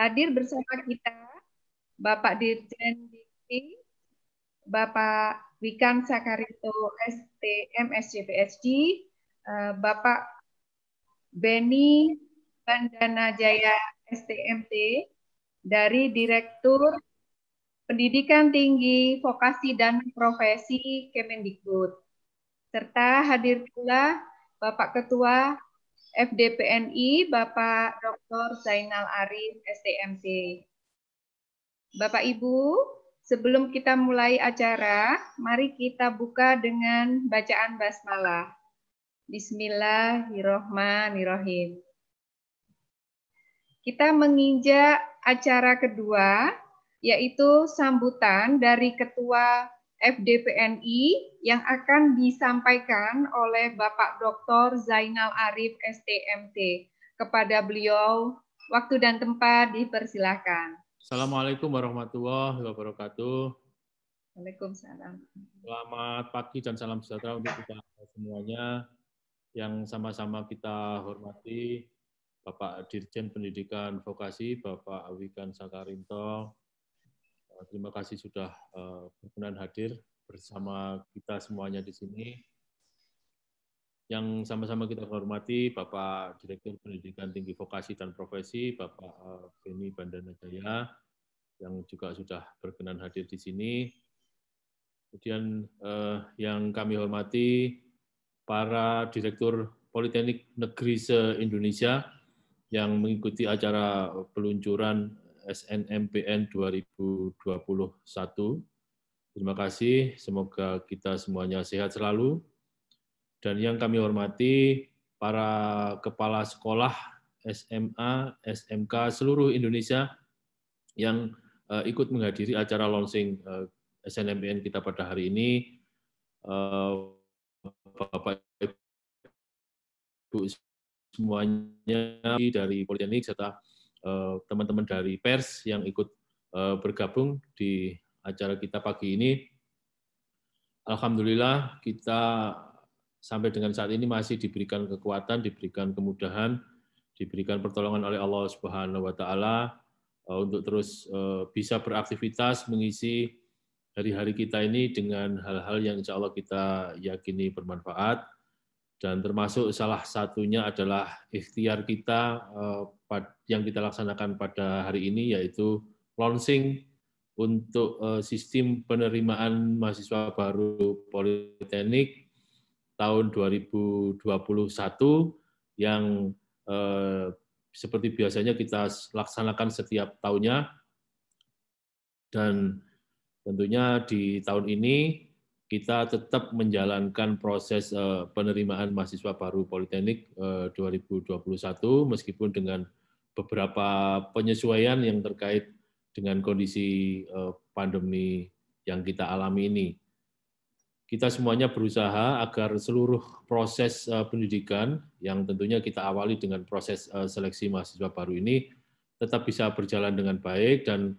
Hadir bersama kita Bapak Dirjen Dikti, Bapak Wikan Sakarito STM SCPSG, eh, Bapak Beni Bandana Jaya STMT dari Direktur Pendidikan Tinggi, Vokasi dan Profesi Kemendikbud. Serta hadir pula Bapak Ketua FDPNI Bapak Dr. Zainal Arif STMC. Bapak Ibu, sebelum kita mulai acara, mari kita buka dengan bacaan basmalah. Bismillahirrohmanirrohim. Kita menginjak acara kedua, yaitu sambutan dari Ketua FDPNI yang akan disampaikan oleh Bapak Dr. Zainal Arif STMT. Kepada beliau, waktu dan tempat dipersilahkan. Assalamualaikum warahmatullahi wabarakatuh. Waalaikumsalam. Selamat pagi dan salam sejahtera untuk kita semuanya yang sama-sama kita hormati Bapak Dirjen Pendidikan Vokasi, Bapak Awikan Sakarinto, Eh, terima kasih sudah eh, berkenan hadir bersama kita semuanya di sini. Yang sama-sama kita hormati Bapak Direktur Pendidikan Tinggi Vokasi dan Profesi, Bapak eh, Beni Bandana Jaya, yang juga sudah berkenan hadir di sini. Kemudian eh, yang kami hormati para Direktur Politeknik Negeri se-Indonesia yang mengikuti acara peluncuran SNMPN 2021. Terima kasih, semoga kita semuanya sehat selalu. Dan yang kami hormati para kepala sekolah SMA, SMK seluruh Indonesia yang eh, ikut menghadiri acara launching eh, SNMPN kita pada hari ini. Eh, Bapak Ibu semuanya dari Politeknik serta Eh, teman-teman dari pers yang ikut eh, bergabung di acara kita pagi ini. Alhamdulillah kita sampai dengan saat ini masih diberikan kekuatan, diberikan kemudahan, diberikan pertolongan oleh Allah Subhanahu wa taala eh, untuk terus bisa beraktivitas mengisi hari-hari kita ini dengan hal-hal yang insya Allah kita yakini bermanfaat dan termasuk salah satunya adalah ikhtiar kita yang kita laksanakan pada hari ini yaitu launching untuk eh, sistem penerimaan mahasiswa baru Politeknik tahun 2021 yang eh, seperti biasanya kita laksanakan setiap tahunnya dan tentunya di tahun ini kita tetap menjalankan proses eh, penerimaan mahasiswa baru Politeknik 2021 eh, meskipun dengan beberapa penyesuaian yang terkait dengan kondisi eh, pandemi yang kita alami ini. Kita semuanya berusaha agar seluruh proses pendidikan yang tentunya kita awali dengan proses seleksi mahasiswa baru ini tetap bisa berjalan dengan baik dan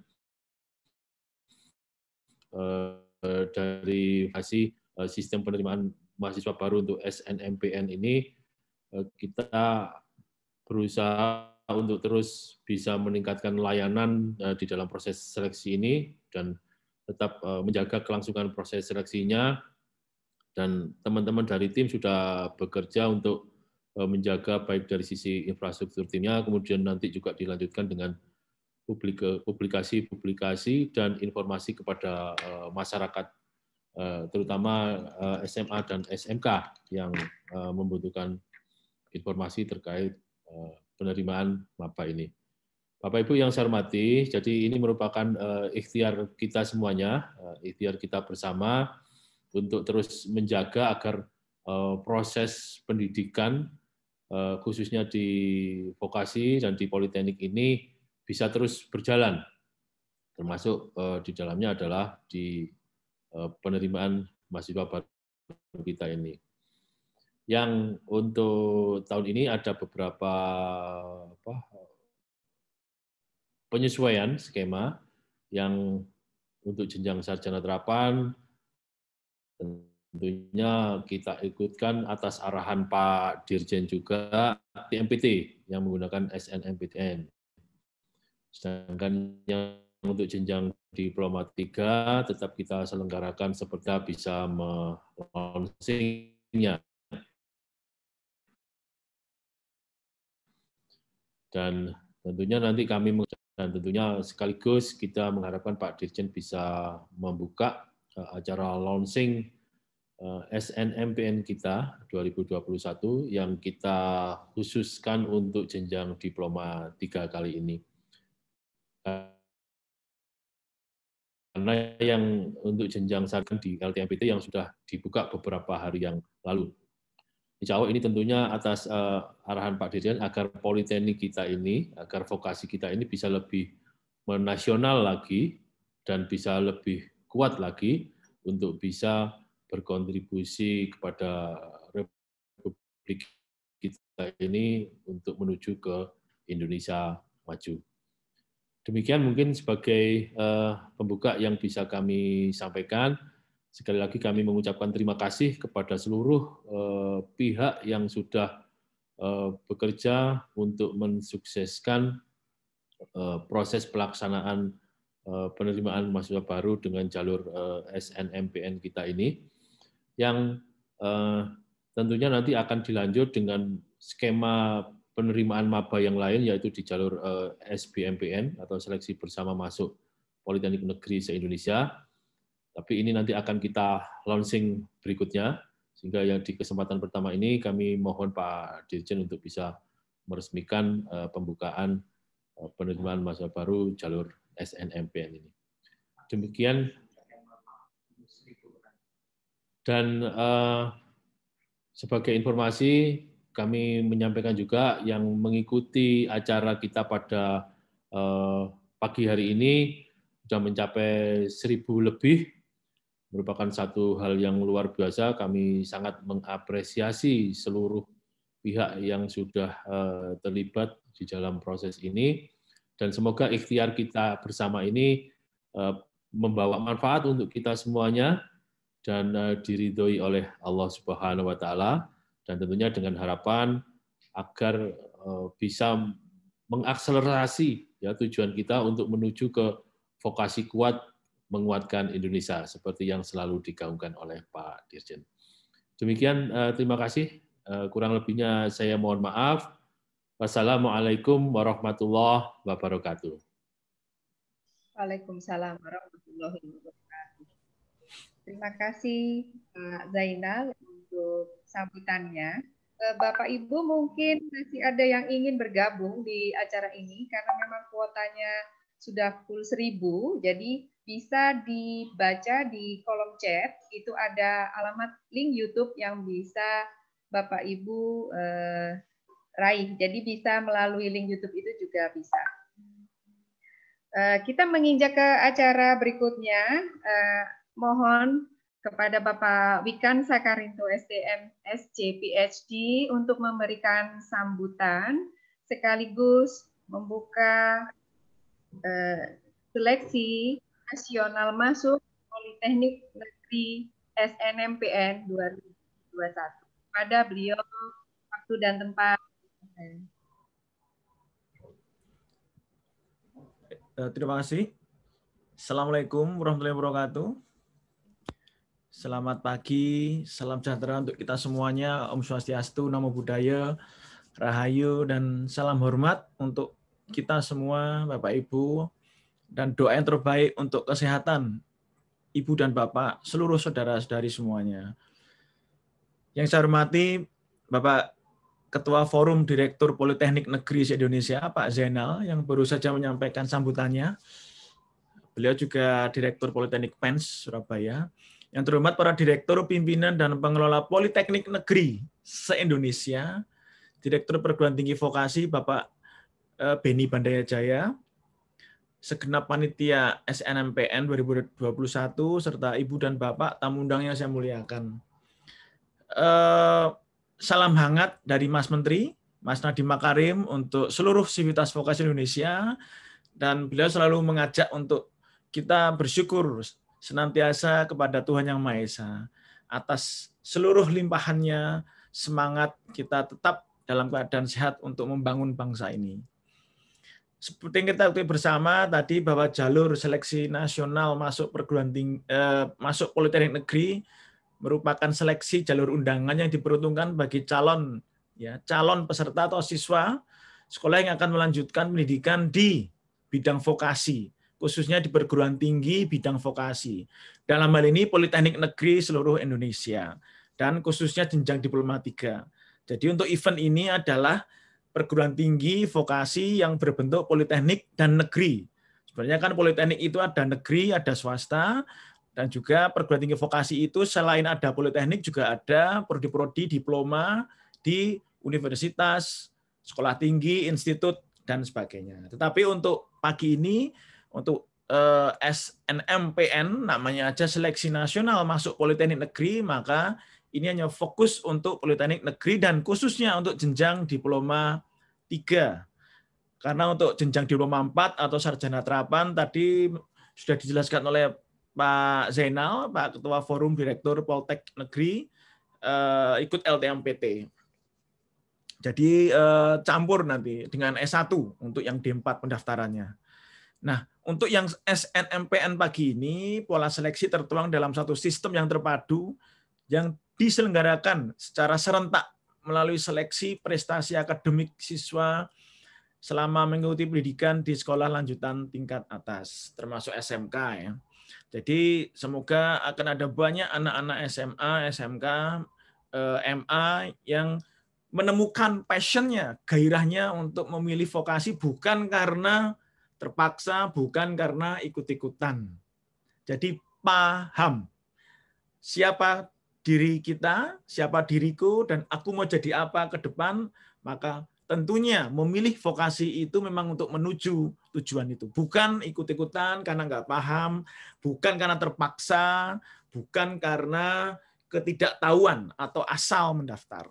Eh, dari hasil eh, sistem penerimaan mahasiswa baru untuk SNMPN ini eh, kita berusaha untuk terus bisa meningkatkan layanan di dalam proses seleksi ini dan tetap menjaga kelangsungan proses seleksinya dan teman-teman dari tim sudah bekerja untuk menjaga baik dari sisi infrastruktur timnya kemudian nanti juga dilanjutkan dengan publikasi-publikasi eh, dan informasi kepada eh, masyarakat eh, terutama SMA dan SMK yang membutuhkan informasi terkait penerimaan MAPA ini. Bapak Ibu yang saya hormati, jadi ini merupakan ikhtiar kita semuanya, ikhtiar kita bersama untuk terus menjaga agar proses pendidikan khususnya di vokasi dan di politeknik ini bisa terus berjalan. Termasuk eh, di dalamnya adalah di eh, penerimaan mahasiswa baru kita ini. Yang untuk tahun ini ada beberapa apa, penyesuaian skema yang untuk jenjang sarjana terapan tentunya kita ikutkan atas arahan Pak Dirjen juga TMPT yang menggunakan SNMPTN. Sedangkan yang untuk jenjang diplomat 3 tetap kita selenggarakan seperti bisa melonsingnya. Dan tentunya nanti kami dan tentunya sekaligus kita mengharapkan Pak Dirjen bisa membuka eh, acara launching eh, SNMPN kita 2021 yang kita khususkan untuk jenjang diploma tiga kali ini karena yang untuk jenjang sarkan di LTMPT yang sudah dibuka beberapa hari yang lalu. Insya Allah ini tentunya atas uh, arahan Pak Dirjen agar politeknik kita ini, agar vokasi kita ini bisa lebih menasional lagi dan bisa lebih kuat lagi untuk bisa berkontribusi kepada Republik kita ini untuk menuju ke Indonesia maju. Demikian mungkin sebagai eh, pembuka yang bisa kami sampaikan. Sekali lagi kami mengucapkan terima kasih kepada seluruh eh, pihak yang sudah eh, bekerja untuk mensukseskan proses pelaksanaan penerimaan mahasiswa baru dengan jalur SNMPN kita ini yang tentunya nanti akan dilanjut dengan skema penerimaan maba yang lain yaitu di jalur eh, SBMPN atau seleksi bersama masuk Politeknik Negeri se-Indonesia. Tapi ini nanti akan kita launching berikutnya sehingga yang di kesempatan pertama ini kami mohon Pak Dirjen untuk bisa meresmikan eh, pembukaan eh, penerimaan masa baru jalur SNMPN ini. Demikian dan sebagai informasi kami menyampaikan juga yang mengikuti acara kita pada eh, pagi hari ini sudah mencapai seribu lebih merupakan satu hal yang luar biasa. Kami sangat mengapresiasi seluruh pihak yang sudah eh, terlibat di dalam proses ini dan semoga ikhtiar kita bersama ini eh, membawa manfaat untuk kita semuanya dan diridhoi oleh Allah Subhanahu wa taala dan tentunya dengan harapan agar eh, bisa mengakselerasi ya tujuan kita untuk menuju ke vokasi kuat menguatkan Indonesia seperti yang selalu digaungkan oleh Pak Dirjen. Demikian eh, terima kasih. Eh, kurang lebihnya saya mohon maaf. Wassalamualaikum warahmatullahi wabarakatuh. Waalaikumsalam warahmatullahi wabarakatuh. Terima kasih Pak Zainal untuk sambutannya. Eh, Bapak Ibu mungkin masih ada yang ingin bergabung di acara ini karena memang kuotanya sudah full seribu, jadi bisa dibaca di kolom chat. Itu ada alamat link YouTube yang bisa Bapak Ibu eh, raih. Jadi bisa melalui link YouTube itu juga bisa. Eh, kita menginjak ke acara berikutnya. Eh, mohon kepada Bapak Wikan Sakarinto SDM SC PhD untuk memberikan sambutan sekaligus membuka eh, seleksi nasional masuk Politeknik Negeri SNMPN 2021 pada beliau waktu dan tempat. Eh, terima kasih. Assalamualaikum warahmatullahi wabarakatuh. Selamat pagi, salam sejahtera untuk kita semuanya, Om Swastiastu, Namo Buddhaya, Rahayu, dan salam hormat untuk kita semua, Bapak Ibu, dan doa yang terbaik untuk kesehatan Ibu dan Bapak, seluruh saudara-saudari semuanya. Yang saya hormati, Bapak Ketua Forum Direktur Politeknik Negeri Indonesia, Pak Zainal, yang baru saja menyampaikan sambutannya. Beliau juga Direktur Politeknik PENS Surabaya yang terhormat para direktur, pimpinan, dan pengelola Politeknik Negeri se-Indonesia, Direktur Perguruan Tinggi Vokasi Bapak eh, Beni Bandaya Jaya, segenap panitia SNMPN 2021 serta ibu dan bapak tamu undang yang saya muliakan. Eh, salam hangat dari Mas Menteri, Mas Nadiem Makarim untuk seluruh sivitas vokasi Indonesia dan beliau selalu mengajak untuk kita bersyukur senantiasa kepada Tuhan Yang Maha Esa atas seluruh limpahannya semangat kita tetap dalam keadaan sehat untuk membangun bangsa ini. Seperti yang kita ketahui bersama tadi bahwa jalur seleksi nasional masuk perguruan tinggi, eh, masuk politeknik negeri merupakan seleksi jalur undangan yang diperuntukkan bagi calon ya calon peserta atau siswa sekolah yang akan melanjutkan pendidikan di bidang vokasi khususnya di perguruan tinggi bidang vokasi. Dalam hal ini Politeknik Negeri seluruh Indonesia dan khususnya jenjang diploma 3. Jadi untuk event ini adalah perguruan tinggi vokasi yang berbentuk politeknik dan negeri. Sebenarnya kan politeknik itu ada negeri, ada swasta, dan juga perguruan tinggi vokasi itu selain ada politeknik juga ada prodi-prodi diploma di universitas, sekolah tinggi, institut, dan sebagainya. Tetapi untuk pagi ini untuk eh, SNMPN namanya aja seleksi nasional masuk Politeknik Negeri maka ini hanya fokus untuk Politeknik Negeri dan khususnya untuk jenjang diploma 3. Karena untuk jenjang diploma 4 atau sarjana terapan tadi sudah dijelaskan oleh Pak Zainal, Pak Ketua Forum Direktur Poltek Negeri, eh, ikut LTMPT. Jadi eh, campur nanti dengan S1 untuk yang D4 pendaftarannya. Nah, untuk yang SNMPN pagi ini, pola seleksi tertuang dalam satu sistem yang terpadu yang diselenggarakan secara serentak melalui seleksi prestasi akademik siswa selama mengikuti pendidikan di sekolah lanjutan tingkat atas, termasuk SMK ya. Jadi semoga akan ada banyak anak-anak SMA, SMK, eh, MA yang menemukan passionnya, gairahnya untuk memilih vokasi bukan karena Terpaksa bukan karena ikut-ikutan. Jadi paham siapa diri kita, siapa diriku, dan aku mau jadi apa ke depan, maka tentunya memilih vokasi itu memang untuk menuju tujuan itu. Bukan ikut-ikutan karena nggak paham, bukan karena terpaksa, bukan karena ketidaktahuan atau asal mendaftar.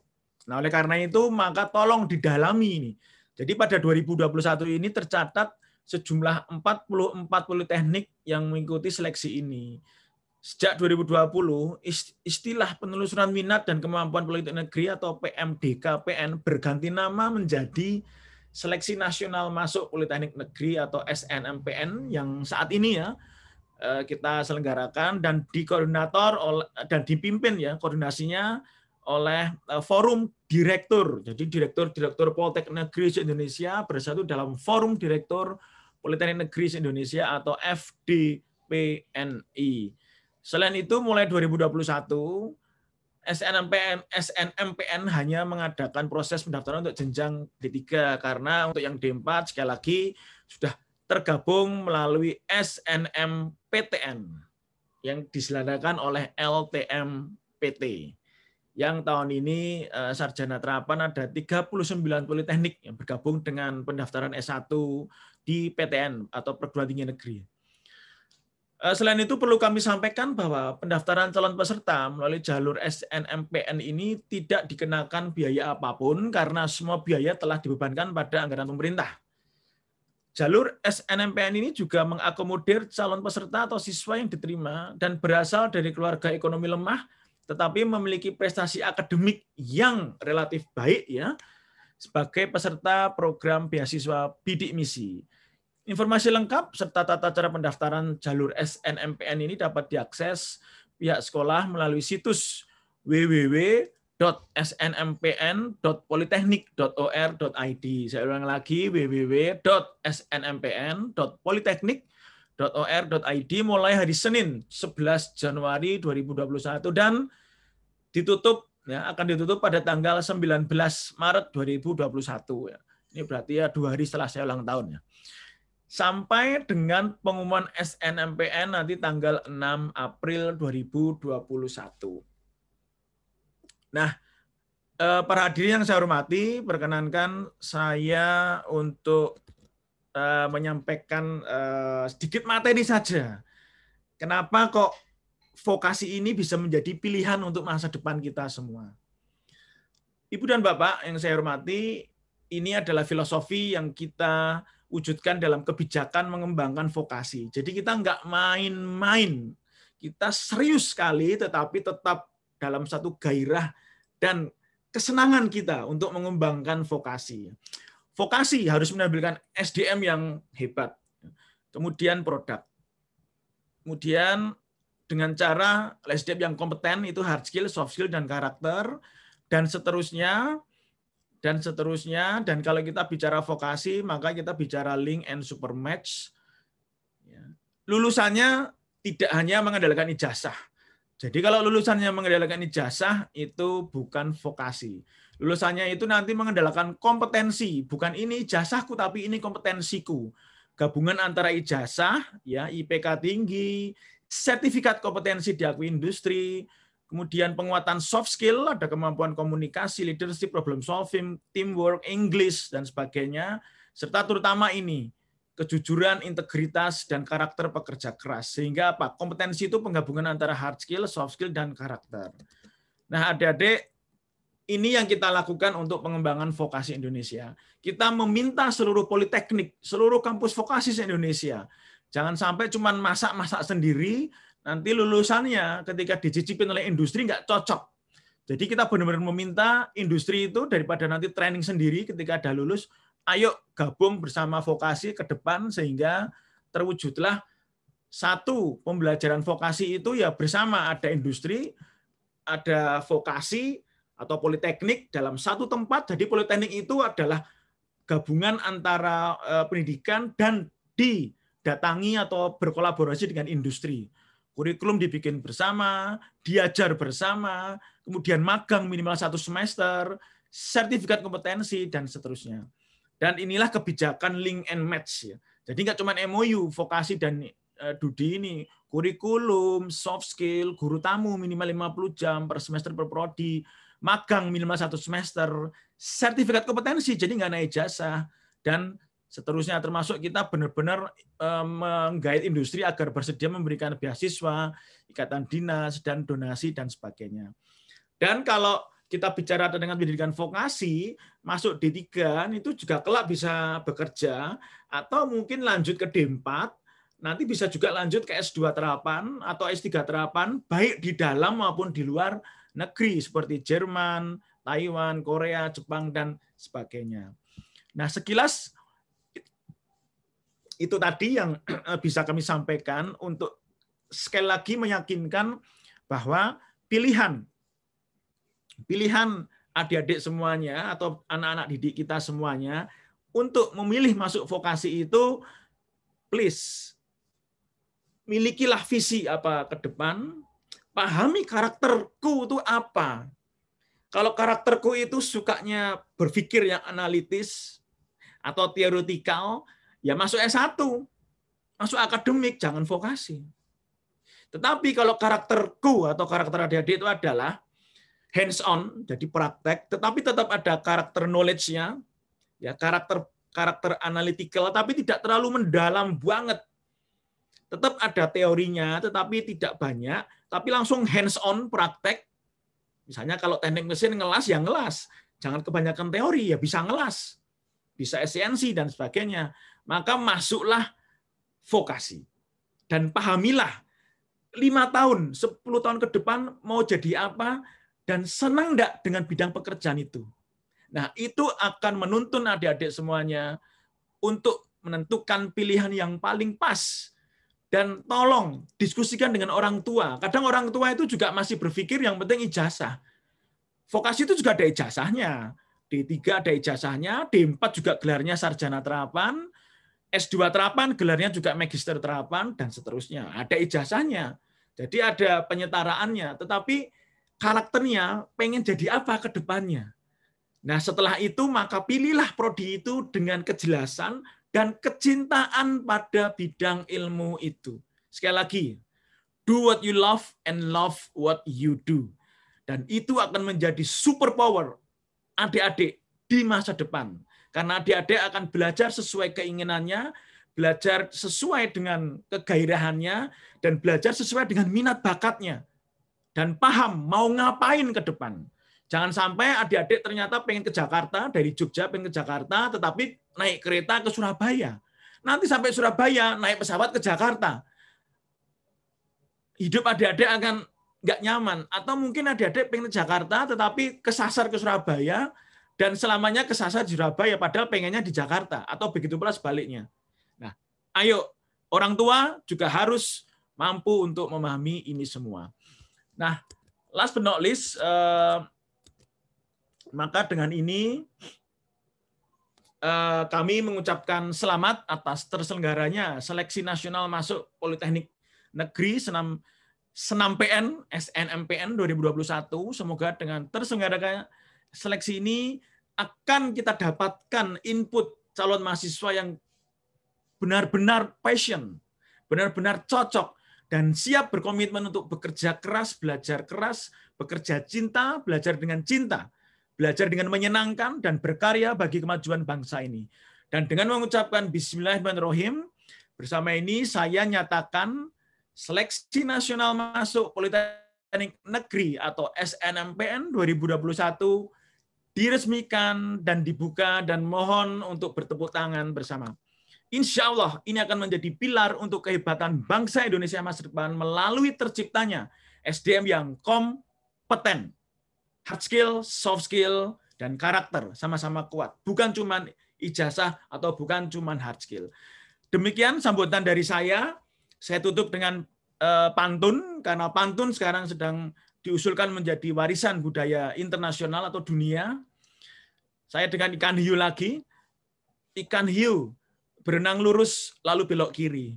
Nah, oleh karena itu, maka tolong didalami ini. Jadi pada 2021 ini tercatat sejumlah 44 politeknik teknik yang mengikuti seleksi ini. Sejak 2020, istilah penelusuran minat dan kemampuan politik negeri atau PMDKPN berganti nama menjadi Seleksi Nasional Masuk Politeknik Negeri atau SNMPN yang saat ini ya eh, kita selenggarakan dan dikoordinator dan dipimpin ya koordinasinya oleh eh, forum direktur. Jadi direktur-direktur politeknik Negeri Indonesia bersatu dalam forum direktur Politeknik Negeri Indonesia atau FDPNI. Selain itu mulai 2021 SNMPN, SNMPN hanya mengadakan proses pendaftaran untuk jenjang D3 karena untuk yang D4 sekali lagi sudah tergabung melalui SNMPTN yang diselenggarakan oleh LTMPT yang tahun ini eh, sarjana terapan ada 39 politeknik yang bergabung dengan pendaftaran S1 di PTN atau perguruan tinggi negeri. Eh, selain itu perlu kami sampaikan bahwa pendaftaran calon peserta melalui jalur SNMPN ini tidak dikenakan biaya apapun karena semua biaya telah dibebankan pada anggaran pemerintah. Jalur SNMPN ini juga mengakomodir calon peserta atau siswa yang diterima dan berasal dari keluarga ekonomi lemah tetapi memiliki prestasi akademik yang relatif baik ya sebagai peserta program beasiswa Bidik Misi. Informasi lengkap serta tata cara pendaftaran jalur SNMPN ini dapat diakses pihak sekolah melalui situs www.snmpn.politeknik.or.id. Saya ulang lagi www.snmpn.politeknik .or.id mulai hari Senin 11 Januari 2021 dan ditutup ya akan ditutup pada tanggal 19 Maret 2021 ya. Ini berarti ya dua hari setelah saya ulang tahun ya. Sampai dengan pengumuman SNMPN nanti tanggal 6 April 2021. Nah, eh, para hadirin yang saya hormati, perkenankan saya untuk uh, menyampaikan uh, sedikit materi saja. Kenapa kok vokasi ini bisa menjadi pilihan untuk masa depan kita semua? Ibu dan Bapak yang saya hormati, ini adalah filosofi yang kita wujudkan dalam kebijakan mengembangkan vokasi. Jadi kita nggak main-main, kita serius sekali tetapi tetap dalam satu gairah dan kesenangan kita untuk mengembangkan vokasi. Vokasi harus menampilkan SDM yang hebat. Kemudian produk. Kemudian dengan cara SDM yang kompeten itu hard skill, soft skill dan karakter dan seterusnya dan seterusnya dan kalau kita bicara vokasi maka kita bicara link and super match. Ya. Lulusannya tidak hanya mengandalkan ijazah. Jadi kalau lulusannya mengandalkan ijazah itu bukan vokasi. Lulusannya itu nanti mengendalikan kompetensi, bukan ini ijazahku tapi ini kompetensiku. Gabungan antara ijazah, ya IPK tinggi, sertifikat kompetensi diakui industri, kemudian penguatan soft skill, ada kemampuan komunikasi, leadership, problem solving, teamwork, English dan sebagainya, serta terutama ini kejujuran, integritas, dan karakter pekerja keras. Sehingga apa? Kompetensi itu penggabungan antara hard skill, soft skill, dan karakter. Nah, adik-adik, ini yang kita lakukan untuk pengembangan vokasi Indonesia. Kita meminta seluruh politeknik, seluruh kampus vokasi se-Indonesia. Jangan sampai cuma masak-masak sendiri, nanti lulusannya ketika dicicipin oleh industri nggak cocok. Jadi kita benar-benar meminta industri itu daripada nanti training sendiri ketika ada lulus, ayo gabung bersama vokasi ke depan sehingga terwujudlah satu pembelajaran vokasi itu ya bersama ada industri, ada vokasi, atau politeknik dalam satu tempat. Jadi politeknik itu adalah gabungan antara eh, pendidikan dan didatangi atau berkolaborasi dengan industri. Kurikulum dibikin bersama, diajar bersama, kemudian magang minimal satu semester, sertifikat kompetensi, dan seterusnya. Dan inilah kebijakan link and match. Ya. Jadi nggak cuma MOU, vokasi dan eh, Dudi ini, kurikulum, soft skill, guru tamu minimal 50 jam per semester per prodi, magang minimal satu semester, sertifikat kompetensi jadi nggak naik jasa, dan seterusnya termasuk kita benar-benar eh, menggait industri agar bersedia memberikan beasiswa, ikatan dinas dan donasi dan sebagainya. Dan kalau kita bicara dengan pendidikan vokasi, masuk D3 itu juga kelak bisa bekerja atau mungkin lanjut ke D4, nanti bisa juga lanjut ke S2 terapan atau S3 terapan baik di dalam maupun di luar negeri seperti Jerman, Taiwan, Korea, Jepang, dan sebagainya. Nah, sekilas itu tadi yang bisa kami sampaikan untuk sekali lagi meyakinkan bahwa pilihan pilihan adik-adik semuanya atau anak-anak didik kita semuanya untuk memilih masuk vokasi itu please milikilah visi apa ke depan Pahami karakterku itu apa. Kalau karakterku itu sukanya berpikir yang analitis atau teoretikal, ya masuk S1. Masuk akademik, jangan vokasi. Tetapi kalau karakterku atau karakter adik-adik itu adalah hands on, jadi praktek, tetapi tetap ada karakter knowledge-nya, ya karakter karakter analytical tapi tidak terlalu mendalam banget. Tetap ada teorinya tetapi tidak banyak tapi langsung hands on praktek. Misalnya kalau teknik mesin ngelas ya ngelas, jangan kebanyakan teori ya bisa ngelas, bisa esensi dan sebagainya. Maka masuklah vokasi dan pahamilah lima tahun, 10 tahun ke depan mau jadi apa dan senang enggak dengan bidang pekerjaan itu. Nah, itu akan menuntun adik-adik semuanya untuk menentukan pilihan yang paling pas dan tolong diskusikan dengan orang tua. Kadang orang tua itu juga masih berpikir yang penting ijazah. Vokasi itu juga ada ijazahnya. D3 ada ijazahnya, D4 juga gelarnya sarjana terapan, S2 terapan gelarnya juga magister terapan, dan seterusnya. Ada ijazahnya. Jadi ada penyetaraannya. Tetapi karakternya pengen jadi apa ke depannya. Nah setelah itu maka pilihlah prodi itu dengan kejelasan, dan kecintaan pada bidang ilmu itu. Sekali lagi, do what you love and love what you do. Dan itu akan menjadi superpower adik-adik di masa depan. Karena adik-adik akan belajar sesuai keinginannya, belajar sesuai dengan kegairahannya, dan belajar sesuai dengan minat bakatnya. Dan paham mau ngapain ke depan. Jangan sampai adik-adik ternyata pengen ke Jakarta, dari Jogja pengen ke Jakarta, tetapi naik kereta ke Surabaya. Nanti sampai Surabaya, naik pesawat ke Jakarta. Hidup adik-adik akan nggak nyaman. Atau mungkin adik-adik pengen ke Jakarta, tetapi kesasar ke Surabaya, dan selamanya kesasar di Surabaya, padahal pengennya di Jakarta. Atau begitu pula sebaliknya. Nah, ayo, orang tua juga harus mampu untuk memahami ini semua. Nah, last but not least, uh, maka dengan ini eh, kami mengucapkan selamat atas terselenggaranya seleksi nasional masuk Politeknik Negeri Senam Senam PN SNMPN 2021. Semoga dengan terselenggaranya seleksi ini akan kita dapatkan input calon mahasiswa yang benar-benar passion, benar-benar cocok dan siap berkomitmen untuk bekerja keras, belajar keras, bekerja cinta, belajar dengan cinta belajar dengan menyenangkan dan berkarya bagi kemajuan bangsa ini. Dan dengan mengucapkan bismillahirrahmanirrahim, bersama ini saya nyatakan seleksi nasional masuk Politeknik Negeri atau SNMPN 2021 diresmikan dan dibuka dan mohon untuk bertepuk tangan bersama. Insya Allah ini akan menjadi pilar untuk kehebatan bangsa Indonesia masa depan melalui terciptanya SDM yang kompeten hard skill, soft skill, dan karakter sama-sama kuat. Bukan cuma ijazah atau bukan cuma hard skill. Demikian sambutan dari saya. Saya tutup dengan eh, pantun karena pantun sekarang sedang diusulkan menjadi warisan budaya internasional atau dunia. Saya dengan ikan hiu lagi. Ikan hiu berenang lurus lalu belok kiri.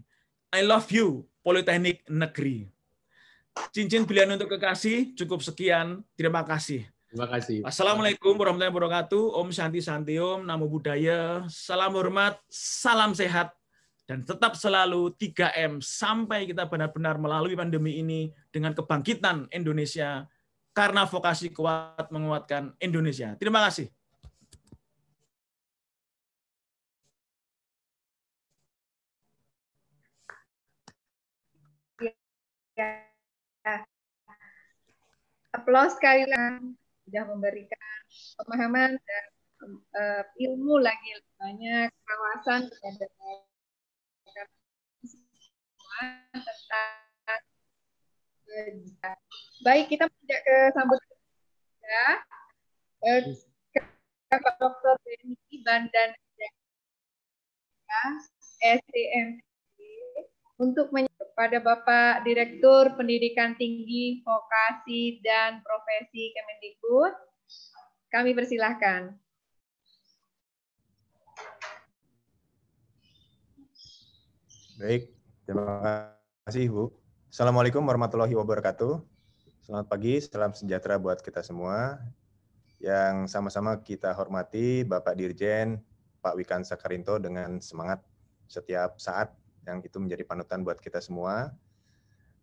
I love you Politeknik Negeri. Cincin pilihan untuk kekasih cukup sekian. Terima kasih. Terima kasih. Assalamualaikum warahmatullahi wabarakatuh. Om Shanti Shanti Om, Namo Buddhaya. Salam hormat, salam sehat, dan tetap selalu 3M sampai kita benar-benar melalui pandemi ini dengan kebangkitan Indonesia karena vokasi kuat menguatkan Indonesia. Terima kasih. Aplaus sekali lagi sudah memberikan pemahaman dan uh, ilmu lagi banyak kawasan kepada semua tentang uh, baik kita tidak ke sambut ya Pak Bapak Dr. Denny Bandan ya, STMP untuk men kepada Bapak Direktur Pendidikan Tinggi, Vokasi, dan Profesi Kemendikbud. Kami persilahkan. Baik, terima kasih Bu. Assalamualaikum warahmatullahi wabarakatuh. Selamat pagi, salam sejahtera buat kita semua. Yang sama-sama kita hormati Bapak Dirjen, Pak Wikan Sakarinto dengan semangat setiap saat yang itu menjadi panutan buat kita semua.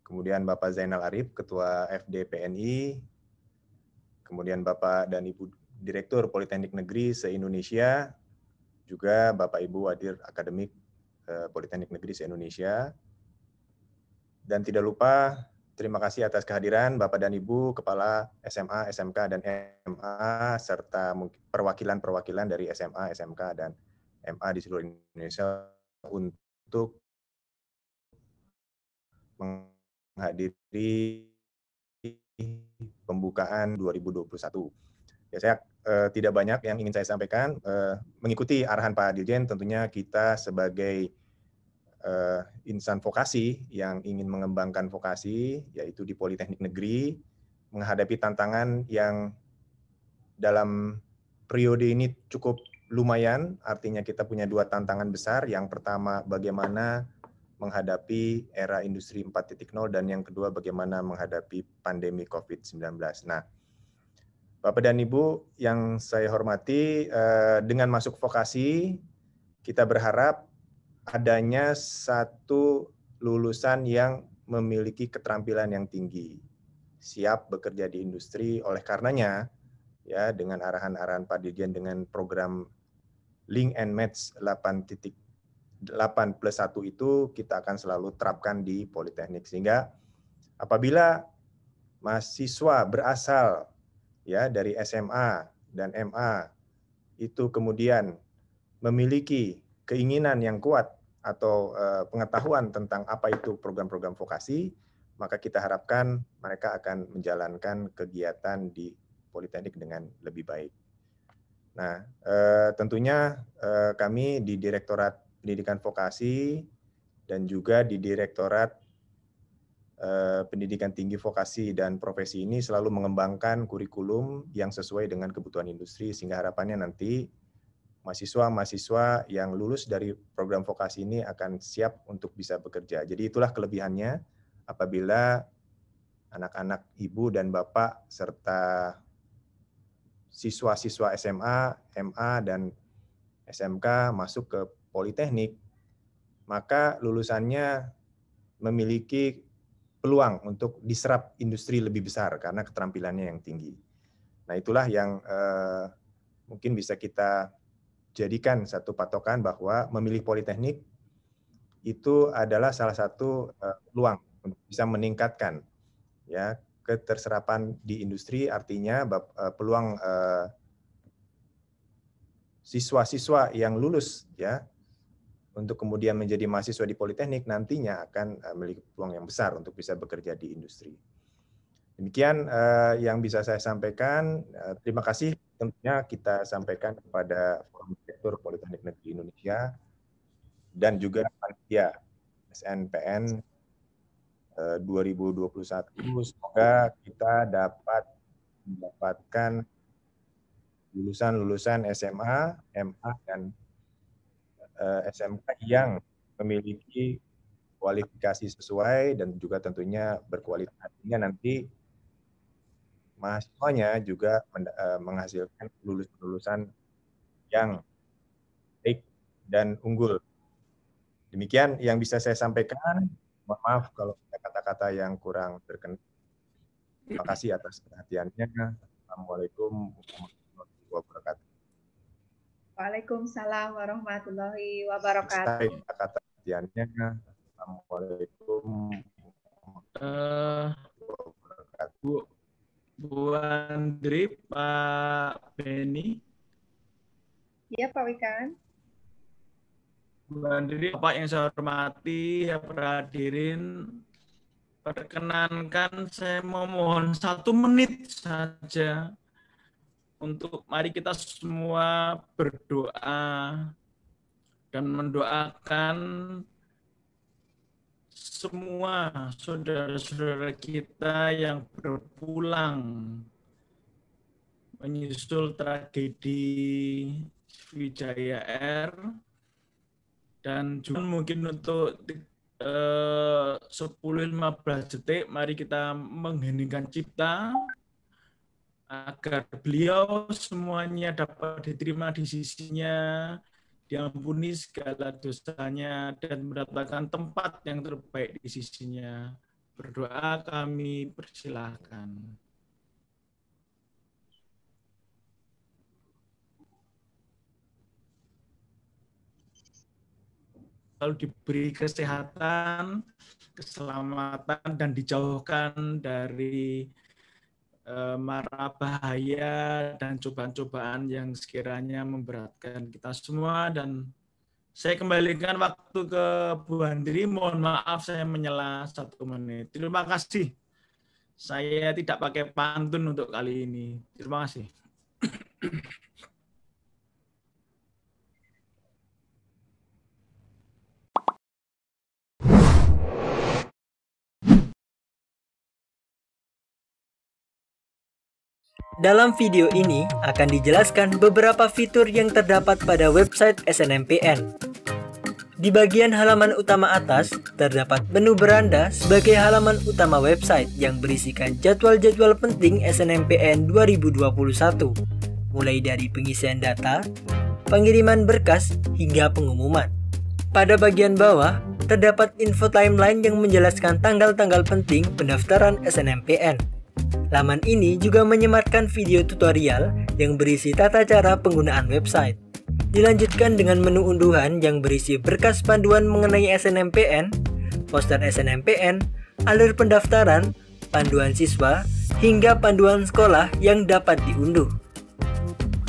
Kemudian Bapak Zainal Arif, Ketua FD PNI. Kemudian Bapak dan Ibu Direktur Politeknik Negeri se-Indonesia. Juga Bapak Ibu Wadir Akademik eh, Politeknik Negeri se-Indonesia. Dan tidak lupa terima kasih atas kehadiran Bapak dan Ibu Kepala SMA, SMK, dan MA, serta perwakilan-perwakilan dari SMA, SMK, dan MA di seluruh Indonesia untuk menghadiri pembukaan 2021. Ya saya eh, tidak banyak yang ingin saya sampaikan. Eh, mengikuti arahan Pak Dirjen, tentunya kita sebagai eh, insan vokasi yang ingin mengembangkan vokasi, yaitu di Politeknik Negeri, menghadapi tantangan yang dalam periode ini cukup lumayan. Artinya kita punya dua tantangan besar. Yang pertama, bagaimana menghadapi era industri 4.0 dan yang kedua bagaimana menghadapi pandemi COVID-19. Nah, Bapak dan Ibu yang saya hormati, eh, dengan masuk vokasi kita berharap adanya satu lulusan yang memiliki keterampilan yang tinggi, siap bekerja di industri. Oleh karenanya, ya dengan arahan-arahan Pak Dirjen dengan program Link and Match 8 plus 1 itu kita akan selalu terapkan di Politeknik. Sehingga apabila mahasiswa berasal ya dari SMA dan MA itu kemudian memiliki keinginan yang kuat atau eh, pengetahuan tentang apa itu program-program vokasi, maka kita harapkan mereka akan menjalankan kegiatan di Politeknik dengan lebih baik. Nah, eh, tentunya eh, kami di Direktorat Pendidikan Vokasi dan juga di Direktorat eh, Pendidikan Tinggi Vokasi dan Profesi ini selalu mengembangkan kurikulum yang sesuai dengan kebutuhan industri sehingga harapannya nanti mahasiswa-mahasiswa yang lulus dari program vokasi ini akan siap untuk bisa bekerja. Jadi itulah kelebihannya apabila anak-anak ibu dan bapak serta siswa-siswa SMA, MA, dan SMK masuk ke politeknik, maka lulusannya memiliki peluang untuk diserap industri lebih besar karena keterampilannya yang tinggi. Nah, itulah yang eh, mungkin bisa kita jadikan satu patokan bahwa memilih politeknik itu adalah salah satu eh, peluang untuk bisa meningkatkan ya keterserapan di industri artinya eh, peluang eh, siswa-siswa yang lulus ya untuk kemudian menjadi mahasiswa di politeknik nantinya akan eh, memiliki peluang yang besar untuk bisa bekerja di industri. Demikian eh, yang bisa saya sampaikan. Eh, terima kasih tentunya kita sampaikan kepada Forum Direktur Politeknik Negeri Indonesia dan juga panitia SNPN 2021. Semoga kita dapat mendapatkan lulusan-lulusan SMA, MA dan Eh, SMK yang memiliki kualifikasi sesuai dan juga tentunya berkualitas. Artinya nanti mahasiswanya juga eh, menghasilkan lulus-lulusan yang baik dan unggul. Demikian yang bisa saya sampaikan. Mohon maaf kalau ada kata-kata yang kurang berkenan. Terima kasih atas perhatiannya. Assalamualaikum warahmatullahi wabarakatuh. Waalaikumsalam warahmatullahi wabarakatuh. kata kajiannya. Assalamualaikum. Uh, Bu, Bu Andri, Pak Beni. Iya, Pak Wikan. Bu Andri, Bapak yang saya hormati, ya para perkenankan saya memohon satu menit saja untuk mari kita semua berdoa dan mendoakan semua saudara-saudara kita yang berpulang menyusul tragedi Wijaya Air dan juga mungkin untuk eh, uh, 10-15 detik mari kita mengheningkan cipta agar beliau semuanya dapat diterima di sisinya, diampuni segala dosanya, dan mendapatkan tempat yang terbaik di sisinya. Berdoa kami persilahkan. lalu diberi kesehatan, keselamatan, dan dijauhkan dari Eh, marah bahaya dan cobaan-cobaan yang sekiranya memberatkan kita semua dan saya kembalikan waktu ke Bu Andri. Mohon maaf saya menyela satu menit. Terima kasih. Saya tidak pakai pantun untuk kali ini. Terima kasih. Dalam video ini akan dijelaskan beberapa fitur yang terdapat pada website SNMPN. Di bagian halaman utama atas, terdapat menu beranda sebagai halaman utama website yang berisikan jadwal-jadwal penting SNMPN 2021, mulai dari pengisian data, pengiriman berkas, hingga pengumuman. Pada bagian bawah, terdapat info timeline yang menjelaskan tanggal-tanggal penting pendaftaran SNMPN Laman ini juga menyematkan video tutorial yang berisi tata cara penggunaan website. Dilanjutkan dengan menu unduhan yang berisi berkas panduan mengenai SNMPN, poster SNMPN, alur pendaftaran, panduan siswa, hingga panduan sekolah yang dapat diunduh.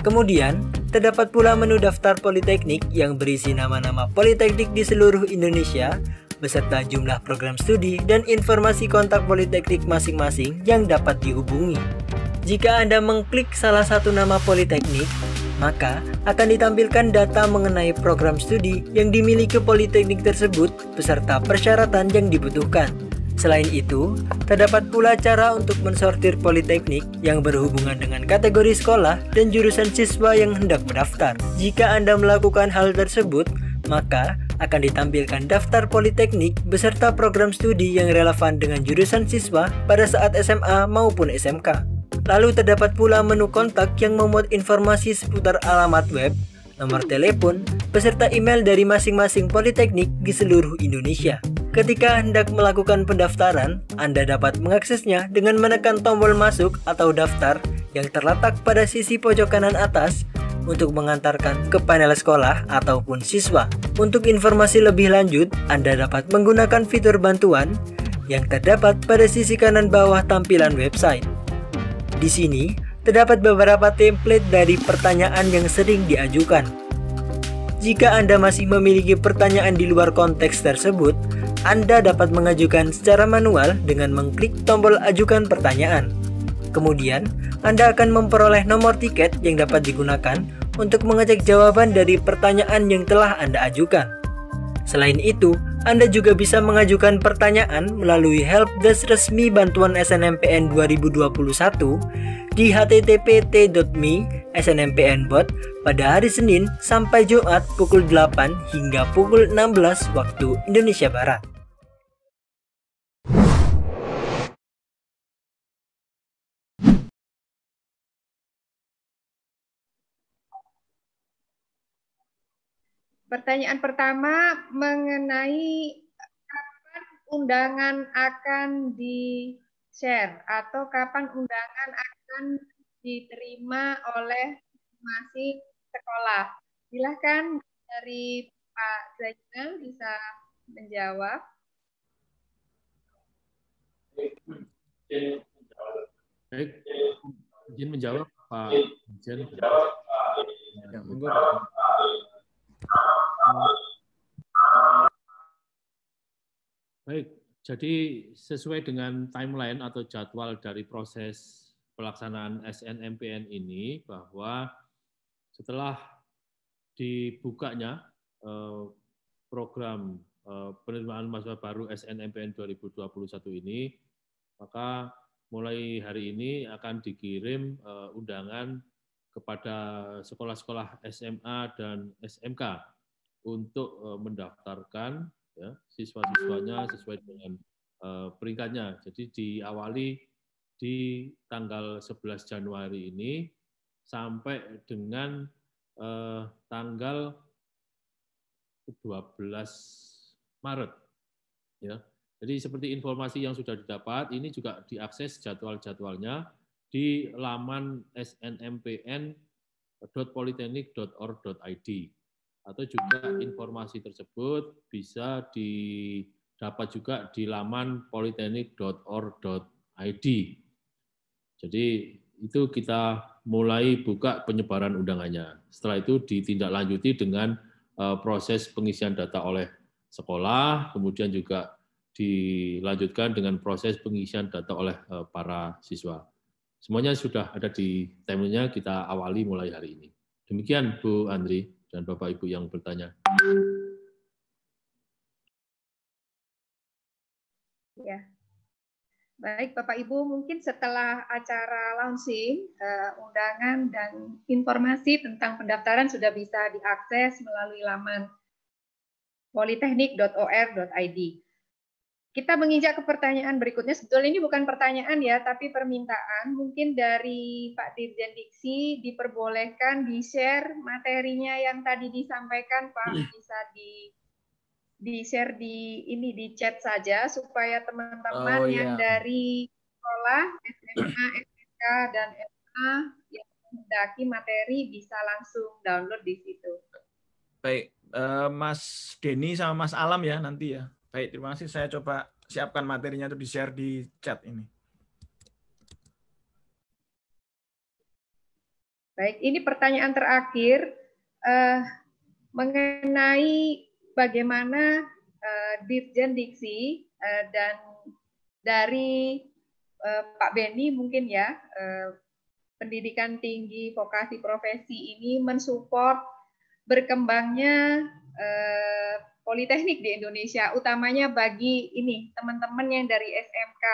Kemudian, terdapat pula menu daftar politeknik yang berisi nama-nama politeknik di seluruh Indonesia, beserta jumlah program studi dan informasi kontak politeknik masing-masing yang dapat dihubungi. Jika Anda mengklik salah satu nama politeknik, maka akan ditampilkan data mengenai program studi yang dimiliki politeknik tersebut beserta persyaratan yang dibutuhkan. Selain itu, terdapat pula cara untuk mensortir politeknik yang berhubungan dengan kategori sekolah dan jurusan siswa yang hendak mendaftar. Jika Anda melakukan hal tersebut, maka akan ditampilkan daftar politeknik beserta program studi yang relevan dengan jurusan siswa pada saat SMA maupun SMK. Lalu terdapat pula menu kontak yang memuat informasi seputar alamat web, nomor telepon, beserta email dari masing-masing politeknik di seluruh Indonesia. Ketika hendak melakukan pendaftaran, Anda dapat mengaksesnya dengan menekan tombol masuk atau daftar yang terletak pada sisi pojok kanan atas untuk mengantarkan ke panel sekolah ataupun siswa. Untuk informasi lebih lanjut, Anda dapat menggunakan fitur bantuan yang terdapat pada sisi kanan bawah tampilan website. Di sini, terdapat beberapa template dari pertanyaan yang sering diajukan. Jika Anda masih memiliki pertanyaan di luar konteks tersebut, Anda dapat mengajukan secara manual dengan mengklik tombol ajukan pertanyaan. Kemudian, Anda akan memperoleh nomor tiket yang dapat digunakan untuk mengecek jawaban dari pertanyaan yang telah Anda ajukan. Selain itu, Anda juga bisa mengajukan pertanyaan melalui helpdesk resmi bantuan SNMPN 2021 di http://t.me snmpnbot pada hari Senin sampai Jumat pukul 8 hingga pukul 16 waktu Indonesia Barat. Pertanyaan pertama mengenai kapan undangan akan di-share atau kapan undangan akan diterima oleh masing sekolah. Silahkan dari Pak Zainal bisa menjawab. Baik, izin menjawab Pak Jen. Baik, jadi sesuai dengan timeline atau jadwal dari proses pelaksanaan SNMPN ini bahwa setelah dibukanya eh, program eh, penerimaan mahasiswa baru SNMPN 2021 ini, maka mulai hari ini akan dikirim eh, undangan kepada sekolah-sekolah SMA dan SMK untuk eh, mendaftarkan ya, siswa-siswanya sesuai dengan uh, peringkatnya. Jadi diawali di tanggal 11 Januari ini sampai dengan uh, tanggal 12 Maret. Ya. Jadi seperti informasi yang sudah didapat, ini juga diakses jadwal-jadwalnya di laman snmpn.politeknik.or.id atau juga informasi tersebut bisa didapat juga di laman politeknik.or.id Jadi itu kita mulai buka penyebaran undangannya. Setelah itu ditindaklanjuti dengan eh, proses pengisian data oleh sekolah, kemudian juga dilanjutkan dengan proses pengisian data oleh eh, para siswa. Semuanya sudah ada di timelinenya, kita awali mulai hari ini. Demikian Bu Andri dan Bapak Ibu yang bertanya. Ya. Baik Bapak Ibu, mungkin setelah acara launching, eh, undangan dan informasi tentang pendaftaran sudah bisa diakses melalui laman politeknik.or.id kita menginjak ke pertanyaan berikutnya. Sebetulnya ini bukan pertanyaan ya, tapi permintaan. Mungkin dari Pak Dirjen Diksi diperbolehkan di-share materinya yang tadi disampaikan, Pak. Iya. Bisa di share di ini di chat saja supaya teman-teman oh, yang yeah. dari sekolah, SMA, SMK dan SMA yang mendaki materi bisa langsung download di situ. Baik, eh, Mas Denny sama Mas Alam ya nanti ya. Baik, terima kasih. Saya coba siapkan materinya untuk di-share di chat ini. Baik, ini pertanyaan terakhir eh, mengenai bagaimana eh, Dirjen Diksi eh, dan dari eh, Pak Beni mungkin ya eh, pendidikan tinggi vokasi profesi ini mensupport berkembangnya Eh, politeknik di Indonesia, utamanya bagi ini teman-teman yang dari SMK.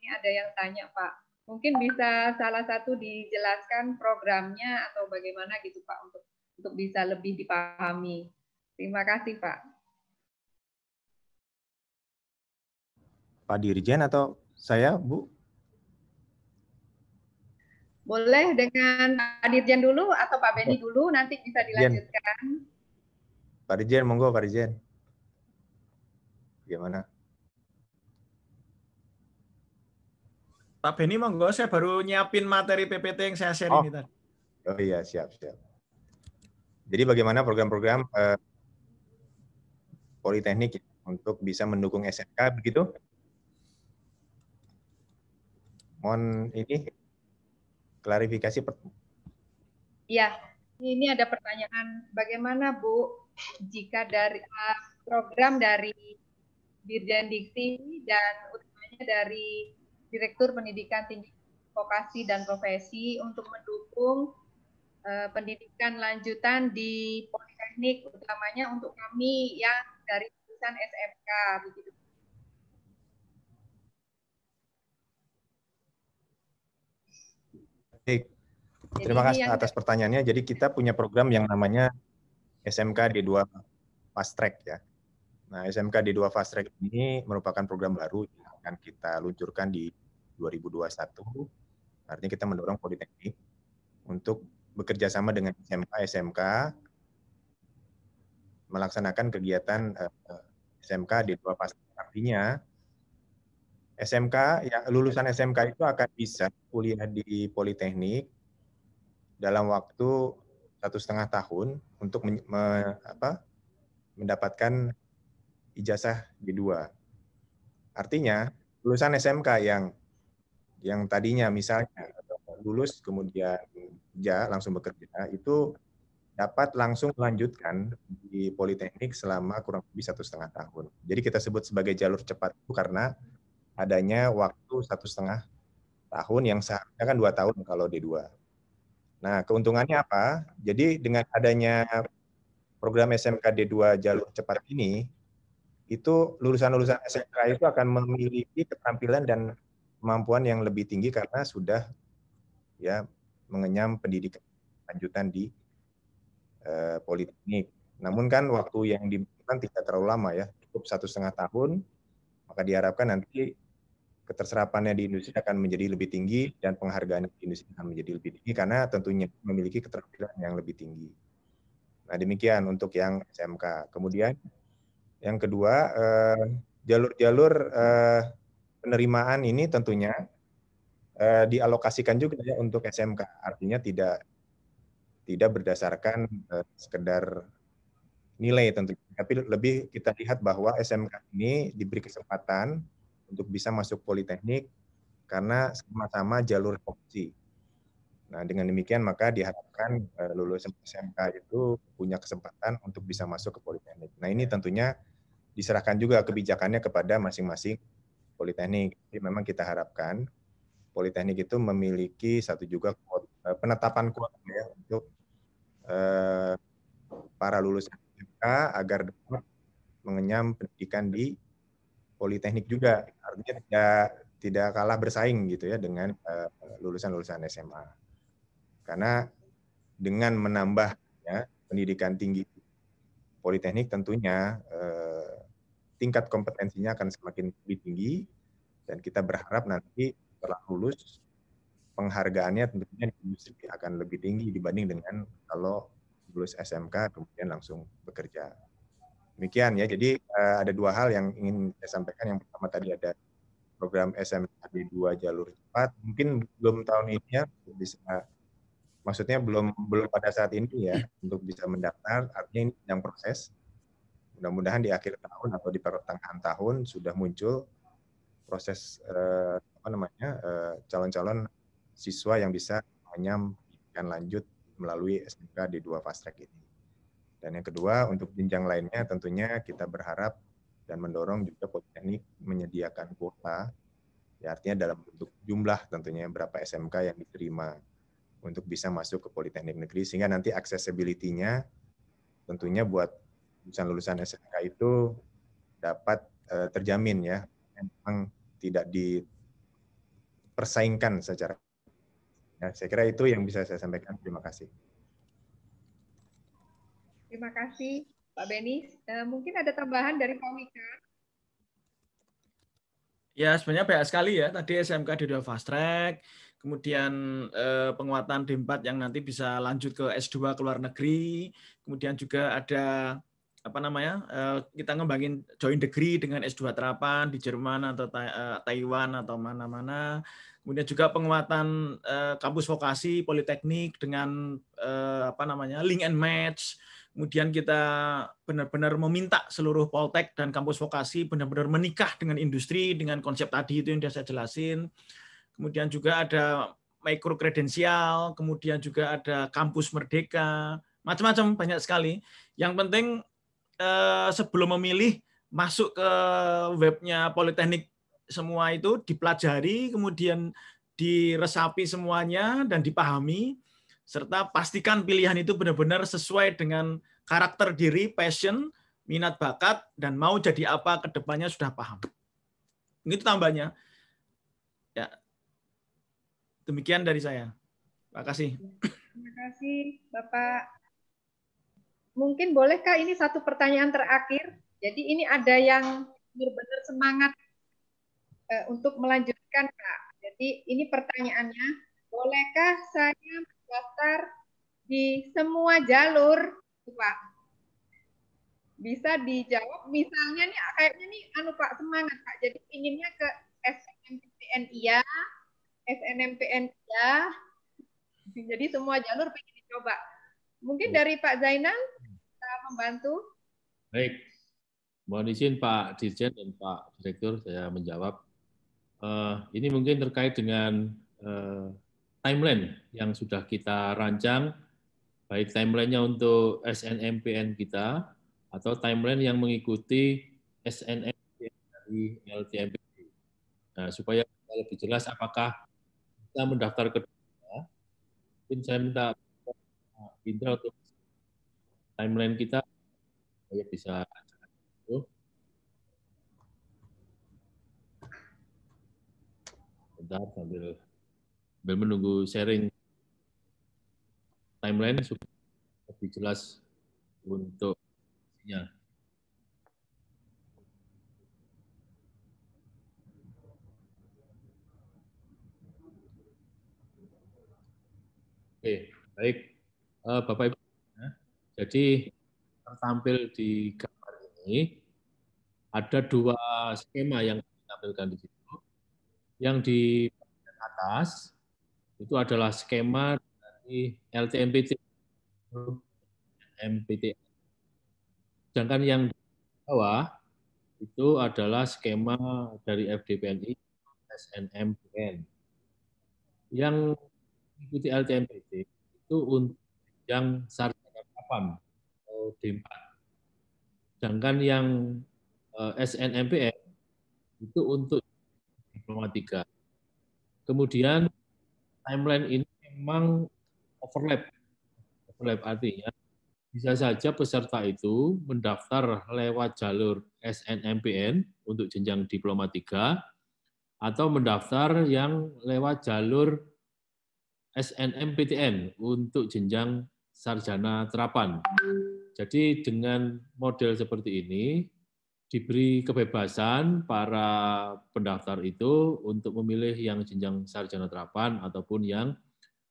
Ini ada yang tanya Pak, mungkin bisa salah satu dijelaskan programnya atau bagaimana gitu Pak untuk untuk bisa lebih dipahami. Terima kasih Pak. Pak Dirjen atau saya Bu? Boleh dengan Pak Dirjen dulu atau Pak Beni oh. dulu, nanti bisa dilanjutkan. Pak Rijen, monggo Pak Rijen. Gimana? Pak Beni, monggo saya baru nyiapin materi PPT yang saya share oh. ini tadi. Oh iya, siap, siap. Jadi bagaimana program-program eh, Politeknik ya, untuk bisa mendukung SMK begitu? Mohon ini klarifikasi. Iya, ini ada pertanyaan bagaimana Bu jika dari uh, program dari Dirjen Dikti dan utamanya dari Direktur Pendidikan Tinggi Vokasi dan Profesi untuk mendukung uh, pendidikan lanjutan di Politeknik, utamanya untuk kami yang dari jurusan SMK. Begitu. Baik. Terima kasih atas pertanyaannya. Jadi kita punya program yang namanya SMK di dua fast track ya. Nah, SMK di dua fast track ini merupakan program baru yang akan kita luncurkan di 2021. Artinya kita mendorong Politeknik untuk bekerja sama dengan SMK SMK melaksanakan kegiatan eh, SMK di dua fast track. Artinya SMK ya lulusan SMK itu akan bisa kuliah di Politeknik dalam waktu satu setengah tahun untuk men, me, apa, mendapatkan ijazah di dua, Artinya lulusan SMK yang yang tadinya misalnya lulus kemudian kerja langsung bekerja itu dapat langsung melanjutkan di Politeknik selama kurang lebih satu setengah tahun. Jadi kita sebut sebagai jalur cepat itu karena adanya waktu satu setengah tahun yang seharusnya kan dua tahun kalau d dua. Nah, keuntungannya apa? Jadi dengan adanya program SMK D2 jalur cepat ini, itu lulusan-lulusan SMK itu akan memiliki keterampilan dan kemampuan yang lebih tinggi karena sudah ya mengenyam pendidikan lanjutan di eh, politeknik. Namun kan waktu yang dibutuhkan tidak terlalu lama ya, cukup satu setengah tahun. Maka diharapkan nanti keterserapannya di industri akan menjadi lebih tinggi dan penghargaan di industri akan menjadi lebih tinggi karena tentunya memiliki keterampilan yang lebih tinggi. Nah demikian untuk yang SMK. Kemudian yang kedua eh, jalur-jalur eh, penerimaan ini tentunya eh, dialokasikan juga ya untuk SMK. Artinya tidak tidak berdasarkan sekedar nilai tentunya, tapi lebih kita lihat bahwa SMK ini diberi kesempatan untuk bisa masuk politeknik karena sama-sama jalur opsi. Nah, dengan demikian maka diharapkan eh, lulusan SMK itu punya kesempatan untuk bisa masuk ke politeknik. Nah, ini tentunya diserahkan juga kebijakannya kepada masing-masing politeknik. Jadi memang kita harapkan politeknik itu memiliki satu juga eh, penetapan kuota ya untuk eh, para lulusan SMK agar dapat mengenyam pendidikan di politeknik juga artinya tidak tidak kalah bersaing gitu ya dengan eh, lulusan-lulusan uh, SMA karena dengan menambah ya, pendidikan tinggi politeknik tentunya uh, tingkat kompetensinya akan semakin lebih tinggi dan kita berharap nanti setelah lulus penghargaannya tentunya di industri akan lebih tinggi dibanding dengan kalau lulus SMK kemudian langsung bekerja. Demikian ya. Jadi uh, ada dua hal yang ingin saya sampaikan. Yang pertama tadi ada program SMKB 2 jalur cepat. Mungkin belum tahun ini ya bisa maksudnya belum belum pada saat ini ya untuk bisa mendaftar artinya ini sedang proses. Mudah-mudahan di akhir tahun atau di pertengahan tahun sudah muncul proses eh, apa namanya calon eh, calon-calon siswa yang bisa menyampaikan lanjut melalui SMK d dua Fast Track ini. Dan yang kedua, untuk jenjang lainnya tentunya kita berharap dan mendorong juga Politeknik menyediakan kuota, ya artinya dalam bentuk jumlah tentunya berapa SMK yang diterima untuk bisa masuk ke Politeknik Negeri, sehingga nanti accessibility tentunya buat lulusan-lulusan SMK itu dapat uh, terjamin ya, memang tidak dipersaingkan secara. Ya, saya kira itu yang bisa saya sampaikan. Terima kasih. Terima kasih Pak Beni. Eh, mungkin ada tambahan dari Pak Wika. Ya sebenarnya banyak sekali ya. Tadi SMK di dua fast track, kemudian eh, penguatan D4 yang nanti bisa lanjut ke S2 ke luar negeri, kemudian juga ada apa namanya eh, kita ngembangin join degree dengan S2 terapan di Jerman atau eh, Taiwan atau mana-mana, kemudian juga penguatan kampus vokasi politeknik dengan apa namanya link and match kemudian kita benar-benar meminta seluruh Poltek dan kampus vokasi benar-benar menikah dengan industri dengan konsep tadi itu yang sudah saya jelasin. Kemudian juga ada mikro kredensial, kemudian juga ada kampus merdeka, macam-macam banyak sekali. Yang penting eh, sebelum memilih masuk ke webnya Politeknik semua itu dipelajari, kemudian diresapi semuanya dan dipahami serta pastikan pilihan itu benar-benar sesuai dengan karakter diri, passion, minat bakat, dan mau jadi apa ke depannya sudah paham. Itu tambahnya. Ya. Demikian dari saya. Terima kasih. Ya, terima kasih, Bapak. Mungkin bolehkah ini satu pertanyaan terakhir? Jadi ini ada yang benar-benar semangat eh, untuk melanjutkan, Pak. Jadi ini pertanyaannya, bolehkah saya daftar di semua jalur, Pak. Bisa dijawab, misalnya nih, kayaknya nih, anu Pak, semangat Pak. Jadi pinginnya ke SNMPTN iya, SNMPTN iya. Jadi semua jalur pengen dicoba. Mungkin iya. dari Pak Zainal bisa membantu. Baik. Mohon izin Pak Dirjen dan Pak Direktur saya menjawab. Uh, ini mungkin terkait dengan uh, timeline yang sudah kita rancang, baik timelinenya untuk SNMPN kita atau timeline yang mengikuti SNMPN dari LTMPT. Nah, supaya lebih jelas apakah kita mendaftar ke dunia, mungkin saya minta Indra untuk timeline kita supaya bisa sambil sambil menunggu sharing timeline supaya lebih jelas untuk ya. Oke, baik. Uh, Bapak Ibu, ya. jadi tertampil di gambar ini ada dua skema yang ditampilkan di situ. Yang di atas itu adalah skema dari LTMPT. MPT. Sedangkan yang di bawah itu adalah skema dari FDPNI, SNMPN. Yang ikuti LTMPT itu untuk yang sarjana kapan atau D4. Sedangkan yang eh, SNMPN itu untuk diploma 3. Kemudian timeline ini memang overlap. Overlap artinya bisa saja peserta itu mendaftar lewat jalur SNMPN untuk jenjang diploma 3 atau mendaftar yang lewat jalur SNMPTN untuk jenjang sarjana terapan. Jadi dengan model seperti ini, diberi kebebasan para pendaftar itu untuk memilih yang jenjang sarjana terapan ataupun yang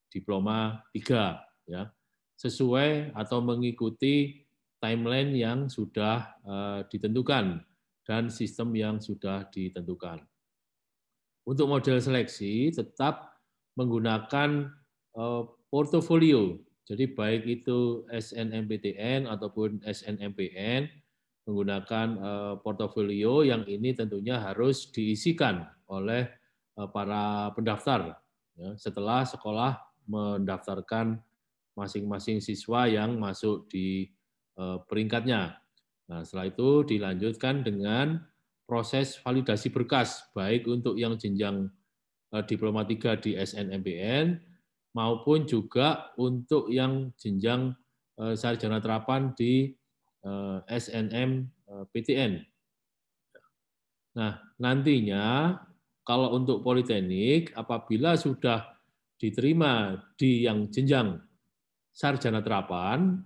diploma tiga ya sesuai atau mengikuti timeline yang sudah eh, ditentukan dan sistem yang sudah ditentukan. Untuk model seleksi tetap menggunakan eh, portofolio. Jadi baik itu SNMPTN ataupun SNMPN menggunakan eh, portofolio yang ini tentunya harus diisikan oleh eh, para pendaftar ya, setelah sekolah mendaftarkan masing-masing siswa yang masuk di eh, peringkatnya. Nah, setelah itu dilanjutkan dengan proses validasi berkas baik untuk yang jenjang diploma 3 di SNMPN maupun juga untuk yang jenjang sarjana terapan di Eh, SNM eh, PTN. Nah, nantinya kalau untuk politeknik apabila sudah diterima di yang jenjang sarjana terapan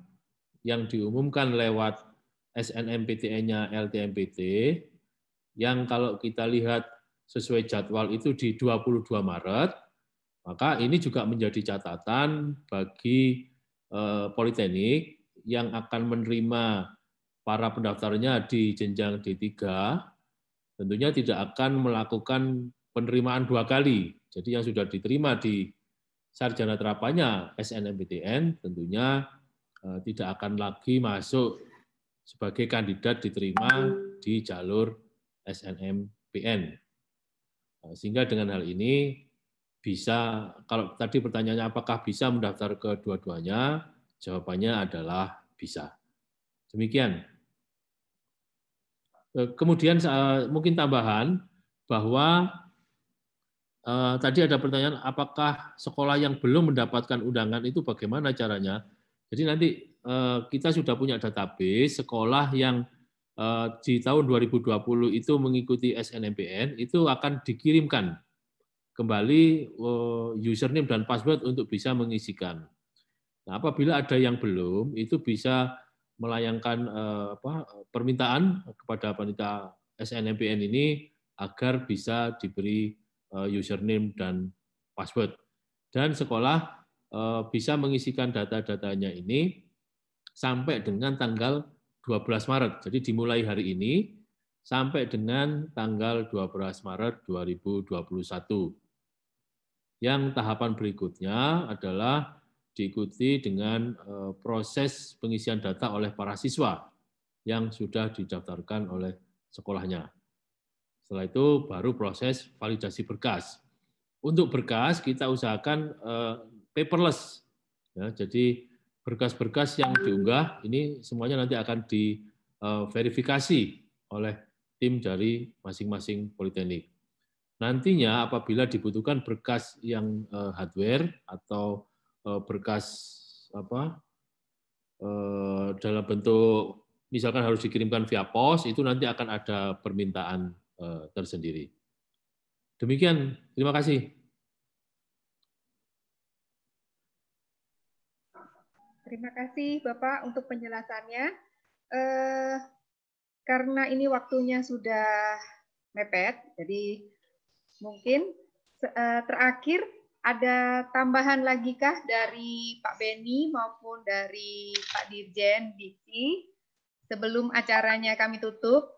yang diumumkan lewat SNMPTN-nya LTMPT yang kalau kita lihat sesuai jadwal itu di 22 Maret maka ini juga menjadi catatan bagi eh, politeknik yang akan menerima para pendaftarnya di jenjang D3 tentunya tidak akan melakukan penerimaan dua kali. Jadi yang sudah diterima di sarjana terapannya SNMPTN tentunya eh, tidak akan lagi masuk sebagai kandidat diterima di jalur SNMPN. Eh, sehingga dengan hal ini bisa, kalau tadi pertanyaannya apakah bisa mendaftar kedua duanya jawabannya adalah bisa. Demikian. Eh, kemudian eh, mungkin tambahan bahwa eh, tadi ada pertanyaan apakah sekolah yang belum mendapatkan undangan itu bagaimana caranya? Jadi nanti kita sudah punya database sekolah yang di tahun 2020 itu mengikuti SNMPN itu akan dikirimkan kembali username dan password untuk bisa mengisikan. Nah, apabila ada yang belum, itu bisa melayangkan eh, apa, permintaan kepada panitia SNMPN ini agar bisa diberi eh, username dan password. Dan sekolah eh, bisa mengisikan data-datanya ini sampai dengan tanggal 12 Maret. Jadi dimulai hari ini sampai dengan tanggal 12 Maret 2021. Yang tahapan berikutnya adalah diikuti dengan eh, proses pengisian data oleh para siswa yang sudah didaftarkan oleh sekolahnya. Setelah itu baru proses validasi berkas. Untuk berkas kita usahakan eh, paperless. Ya, jadi berkas-berkas yang diunggah ini semuanya nanti akan diverifikasi eh, oleh tim dari masing-masing politeknik. Nantinya apabila dibutuhkan berkas yang hardware atau Eh, berkas apa eh, dalam bentuk misalkan harus dikirimkan via pos itu nanti akan ada permintaan eh, tersendiri. Demikian, terima kasih. Terima kasih Bapak untuk penjelasannya. Eh, karena ini waktunya sudah mepet, jadi mungkin terakhir ada tambahan lagi kah dari Pak Beni maupun dari Pak Dirjen Diki sebelum acaranya kami tutup?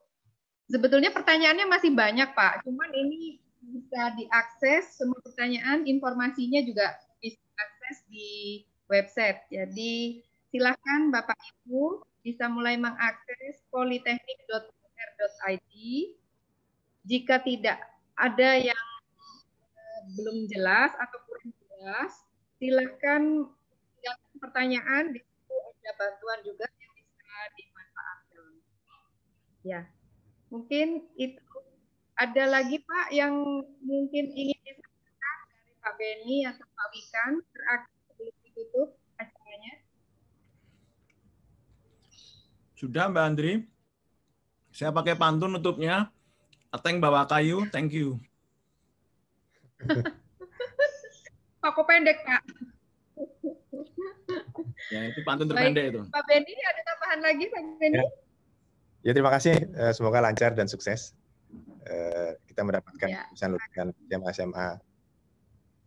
Sebetulnya pertanyaannya masih banyak Pak, cuman ini bisa diakses semua pertanyaan, informasinya juga bisa diakses di website. Jadi silahkan Bapak Ibu bisa mulai mengakses politeknik.ir.id. Jika tidak ada yang belum jelas atau kurang jelas, silakan tinggalkan pertanyaan di situ ada bantuan juga yang bisa dimanfaatkan. Ya, mungkin itu ada lagi Pak yang mungkin ingin disampaikan dari Pak Beni atau Pak Wikan terakhir sebelum ditutup acaranya. Sudah Mbak Andri, saya pakai pantun nutupnya. Ateng bawa kayu, thank you. Pako pendek, Pak. Ya, itu pantun terpendek itu. Pak Beni ada tambahan lagi, Pak Beni. Ya. ya, terima kasih. Eh, semoga lancar dan sukses. Eh, kita mendapatkan ya. lulusan lulusan SMA, SMA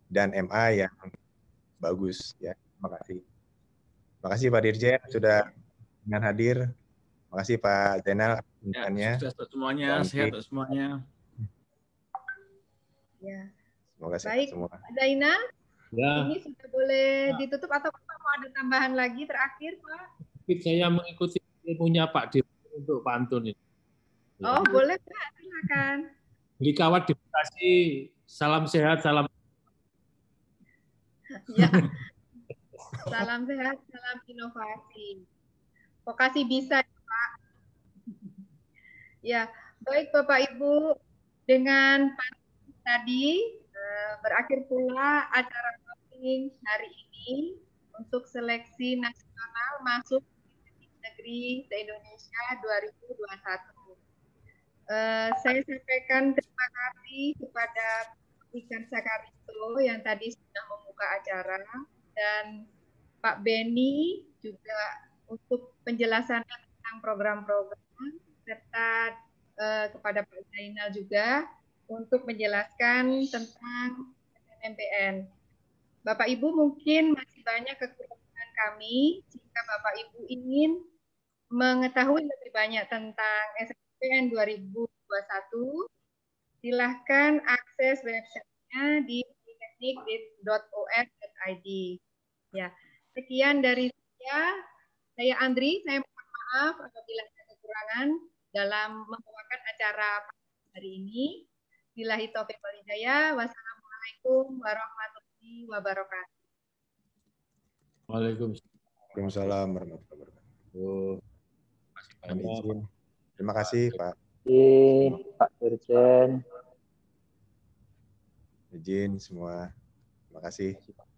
dan MA yang bagus. Ya, terima kasih. Terima kasih Pak Dirjen sudah dengan hadir. Terima kasih Pak Zainal. Ya, sukses semuanya, sehat semuanya. Ya. Terima kasih Baik, semua. Daina, ya. ini sudah boleh ya. ditutup atau Pak mau ada tambahan lagi terakhir Pak? saya mengikuti ilmunya Pak Dir untuk pantun ini. Ya. Oh boleh Pak, silakan. di Bekasi, salam sehat, salam. ya. Salam sehat, salam inovasi. Vokasi bisa ya Pak. Ya, baik Bapak Ibu dengan tadi Eh, berakhir pula acara voting hari ini untuk seleksi nasional masuk negeri se-Indonesia 2021. Uh, saya sampaikan terima kasih kepada Ikan Sakarito yang tadi sudah membuka acara dan Pak Beni juga untuk penjelasan tentang program-program serta uh, kepada Pak Zainal juga untuk menjelaskan tentang MPN. Bapak Ibu mungkin masih banyak kekurangan kami. Jika Bapak Ibu ingin mengetahui lebih banyak tentang SMPN 2021, silahkan akses websitenya di politeknik.os.id. Ya, sekian dari saya. Saya Andri, saya mohon maaf apabila ada kekurangan dalam membawakan acara hari ini. Bilahi taufiq wal hidayah. Wassalamualaikum warahmatullahi wabarakatuh. Waalaikumsalam warahmatullahi wabarakatuh. Terima kasih Pak. Terima kasih Pak Dirjen. Izin semua. Terima kasih.